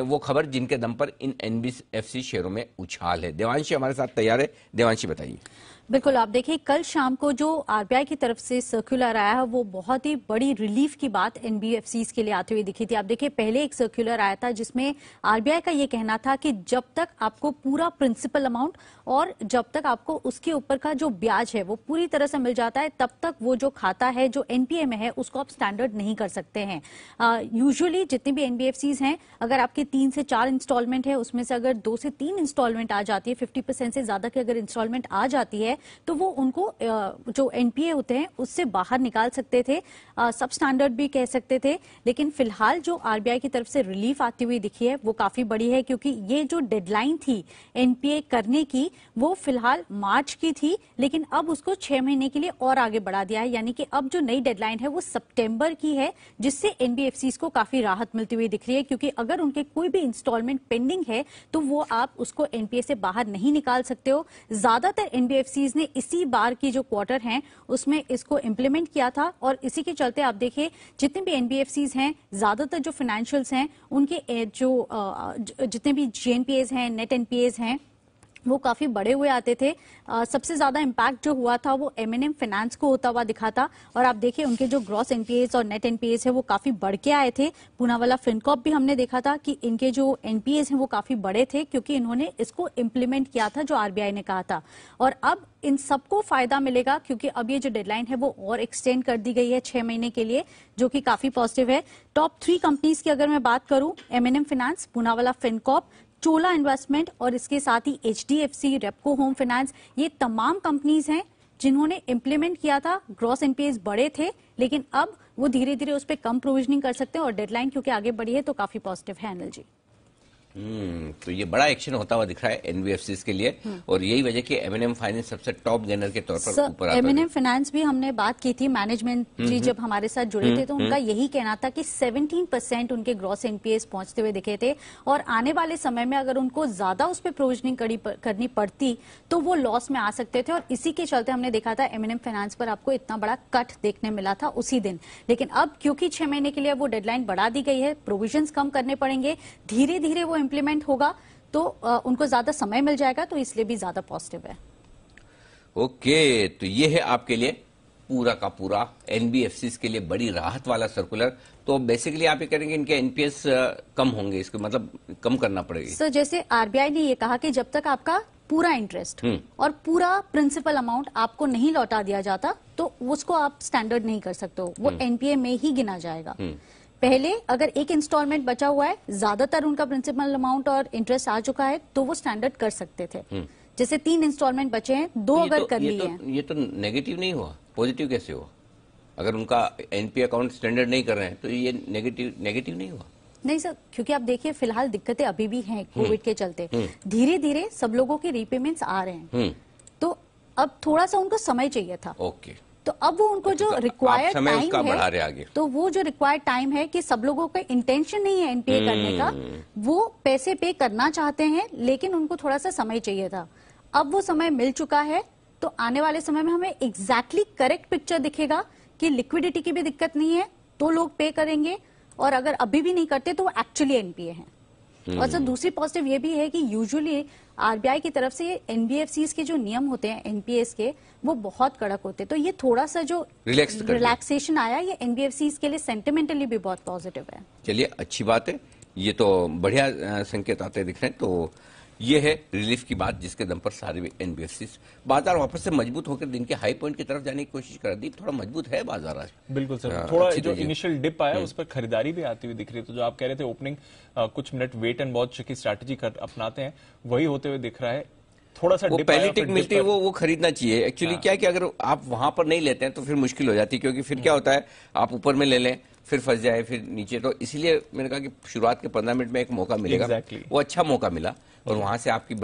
वो खबर जिनके दम पर इन एनबीएफसी शेयरों में उछाल है देवांशी हमारे साथ तैयार है देवांशी बताइए बिल्कुल आप देखिए कल शाम को जो आरबीआई की तरफ से सर्कुलर आया है वो बहुत ही बड़ी रिलीफ की बात एनबीएफसी के लिए आते हुए दिखी थी आप देखिए पहले एक सर्कुलर आया था जिसमें आरबीआई का ये कहना था कि जब तक आपको पूरा प्रिंसिपल अमाउंट और जब तक आपको उसके ऊपर का जो ब्याज है वो पूरी तरह से मिल जाता है तब तक वो जो खाता है जो एनपीए में है उसको आप स्टैंडर्ड नहीं कर सकते हैं यूजली जितनी भी एनबीएफसीज हैं अगर आपकी तीन से चार इंस्टॉलमेंट है उसमें से अगर दो से तीन इंस्टॉलमेंट आ जाती है फिफ्टी से ज्यादा की अगर इंस्टॉलमेंट आ जाती है तो वो उनको जो एनपीए होते हैं उससे बाहर निकाल सकते थे सब स्टैंडर्ड भी कह सकते थे लेकिन फिलहाल जो आरबीआई की तरफ से रिलीफ आती हुई दिखी है वो काफी बड़ी है क्योंकि ये जो डेडलाइन थी एनपीए करने की वो फिलहाल मार्च की थी लेकिन अब उसको छह महीने के लिए और आगे बढ़ा दिया है यानी कि अब जो नई डेडलाइन है वो सितंबर की है जिससे एनबीएफसी को काफी राहत मिलती हुई दिख रही है क्योंकि अगर उनके कोई भी इंस्टॉलमेंट पेंडिंग है तो वो आप उसको एनपीए से बाहर नहीं निकाल सकते हो ज्यादातर एनबीएफसी सीज ने इसी बार की जो क्वार्टर हैं उसमें इसको इम्प्लीमेंट किया था और इसी के चलते आप देखिए जितने भी एनबीएफसीज हैं ज्यादातर जो फाइनेंशियल्स हैं उनके जो जितने भी जीएनपीएज हैं नेट एनपीएज हैं वो काफी बड़े हुए आते थे आ, सबसे ज्यादा इम्पैक्ट जो हुआ था वो एम एन एम फाइनेंस को होता हुआ दिखा था और आप देखिए उनके जो ग्रॉस एनपीएस और नेट एनपीएस है वो काफी बढ़ के आए थे पूनावाला फिनकॉप भी हमने देखा था कि इनके जो एनपीएस हैं वो काफी बड़े थे क्योंकि इन्होंने इसको इम्प्लीमेंट किया था जो आरबीआई ने कहा था और अब इन सबको फायदा मिलेगा क्योंकि अब ये जो डेडलाइन है वो और एक्सटेंड कर दी गई है छह महीने के लिए जो कि काफी पॉजिटिव है टॉप थ्री कंपनीज की अगर मैं बात करूं M N M finance Poonawalla Fincorp Chola investment और इसके साथ ही H D F C Repco home finance ये तमाम कंपनीज हैं जिन्होंने इम्प्लीमेंट किया था ग्रॉस एनपीएस बड़े थे लेकिन अब वो धीरे धीरे उस पर कम प्रोविजनिंग कर सकते हैं और डेडलाइन क्योंकि आगे बढ़ी है तो काफी पॉजिटिव है अनिल जी हम्म, तो ये बड़ा एक्शन होता हुआ दिख रहा है एनबीएफसी के लिए हम्म। और यही वजह कि एमएनएम फाइनेंस सबसे टॉप गेनर के तौर पर ऊपर आता एमएनएम फाइनेंस भी हमने बात की थी मैनेजमेंट जी हम्म, जब हमारे साथ जुड़े थे तो उनका यही कहना था कि 17 परसेंट उनके ग्रॉस एनपीएस पहुंचते हुए दिखे थे और आने वाले समय में अगर उनको ज्यादा उस पर प्रोविजनिंग करनी पड़ती तो वो लॉस में आ सकते थे और इसी के चलते हमने देखा था एमएनएम फाइनेंस पर आपको इतना बड़ा कट देखने मिला था उसी दिन लेकिन अब क्योंकि छह महीने के लिए वो डेडलाइन बढ़ा दी गई है प्रोविजन कम करने पड़ेंगे धीरे धीरे वो इम्प्लीमेंट होगा तो उनको ज्यादा समय मिल जाएगा तो इसलिए भी ज्यादा पॉजिटिव है ओके okay, तो ये है आपके लिए पूरा का पूरा एनबीएफसी के लिए बड़ी राहत वाला सर्कुलर तो बेसिकली आप ये करेंगे इनके एनपीएस कम होंगे इसको मतलब कम करना पड़ेगा सर जैसे आरबीआई ने ये कहा कि जब तक आपका पूरा इंटरेस्ट हम्म। और पूरा प्रिंसिपल अमाउंट आपको नहीं लौटा दिया जाता तो उसको आप स्टैंडर्ड नहीं कर सकते हो वो एनपीए हम्म। में ही गिना जाएगा हम्म। पहले अगर एक इंस्टॉलमेंट बचा हुआ है ज्यादातर उनका प्रिंसिपल अमाउंट और इंटरेस्ट आ चुका है तो वो स्टैंडर्ड कर सकते थे हम्म। जैसे तीन इंस्टॉलमेंट बचे हैं दो अगर तो, कर लिए तो, ये तो नेगेटिव तो नहीं हुआ पॉजिटिव कैसे हुआ अगर उनका एनपी अकाउंट स्टैंडर्ड नहीं कर रहे हैं तो ये नेगेटिव नेगेटिव नहीं हुआ नहीं सर क्योंकि आप देखिए फिलहाल दिक्कतें अभी भी हैं कोविड हम्म। के चलते हम्म। धीरे धीरे सब लोगों के रीपेमेंट्स आ रहे हैं तो अब थोड़ा सा उनको समय चाहिए था ओके तो अब वो उनको जो रिक्वायर्ड तो टाइम है तो वो जो रिक्वायर्ड टाइम है कि सब लोगों का इंटेंशन नहीं है एनपीए करने का हम्म। वो पैसे पे करना चाहते हैं लेकिन उनको थोड़ा सा समय चाहिए था अब वो समय मिल चुका है तो आने वाले समय में हमें एग्जैक्टली करेक्ट पिक्चर दिखेगा कि लिक्विडिटी की भी दिक्कत नहीं है तो लोग पे करेंगे और अगर अभी भी नहीं करते तो वो एक्चुअली एनपीए हैं हम्म। और सर दूसरी पॉजिटिव ये भी है कि यूजुअली आरबीआई की तरफ से एनबीएफसी के जो नियम होते हैं एनपीएस के वो बहुत कड़क होते हैं तो ये थोड़ा सा जो रिलैक्सेशन आया ये एनबीएफसी के लिए सेंटिमेंटली भी बहुत पॉजिटिव है चलिए अच्छी बात है ये तो बढ़िया संकेत आते दिख रहे हैं तो ये है रिलीफ की बात जिसके दम पर सारे एनबीएफसी बाजार वापस से मजबूत होकर दिन के हाई पॉइंट की तरफ जाने की कोशिश कर दी थोड़ा मजबूत है बाजार आज बिल्कुल सर आ, हाँ, थोड़ा जो इनिशियल डिप आया हम्म। उस पर खरीदारी भी आती हुई दिख रही है तो जो आप कह रहे थे ओपनिंग कुछ मिनट वेट एंड वॉच की स्ट्रैटेजी अपनाते हैं वही होते हुए दिख रहा है थोड़ा सा वो पहली टिक मिलती है वो वो खरीदना चाहिए एक्चुअली हाँ। क्या कि अगर आप वहां पर नहीं लेते हैं तो फिर मुश्किल हो जाती है क्योंकि फिर क्या हम्म। होता है आप ऊपर में ले लें फिर फंस जाए फिर नीचे तो इसलिए मैंने कहा कि शुरुआत के पंद्रह मिनट में एक मौका मिलेगा exactly. वो अच्छा मौका मिला और वहां से आपकी